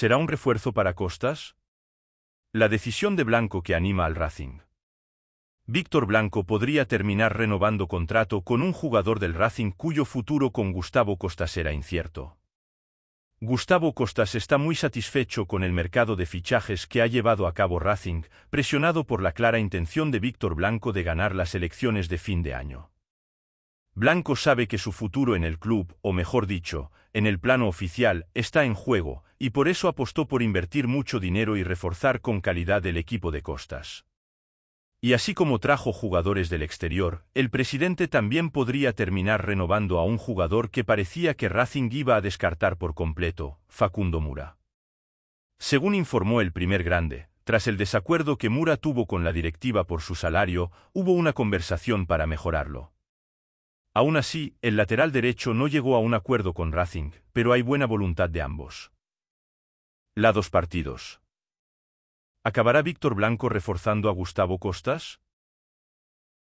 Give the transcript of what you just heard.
¿Será un refuerzo para Costas? La decisión de Blanco que anima al Racing. Víctor Blanco podría terminar renovando contrato con un jugador del Racing cuyo futuro con Gustavo Costas era incierto. Gustavo Costas está muy satisfecho con el mercado de fichajes que ha llevado a cabo Racing, presionado por la clara intención de Víctor Blanco de ganar las elecciones de fin de año. Blanco sabe que su futuro en el club, o mejor dicho, en el plano oficial, está en juego, y por eso apostó por invertir mucho dinero y reforzar con calidad el equipo de costas. Y así como trajo jugadores del exterior, el presidente también podría terminar renovando a un jugador que parecía que Racing iba a descartar por completo, Facundo Mura. Según informó el primer grande, tras el desacuerdo que Mura tuvo con la directiva por su salario, hubo una conversación para mejorarlo. Aún así, el lateral derecho no llegó a un acuerdo con Racing, pero hay buena voluntad de ambos. Lados partidos. ¿Acabará Víctor Blanco reforzando a Gustavo Costas?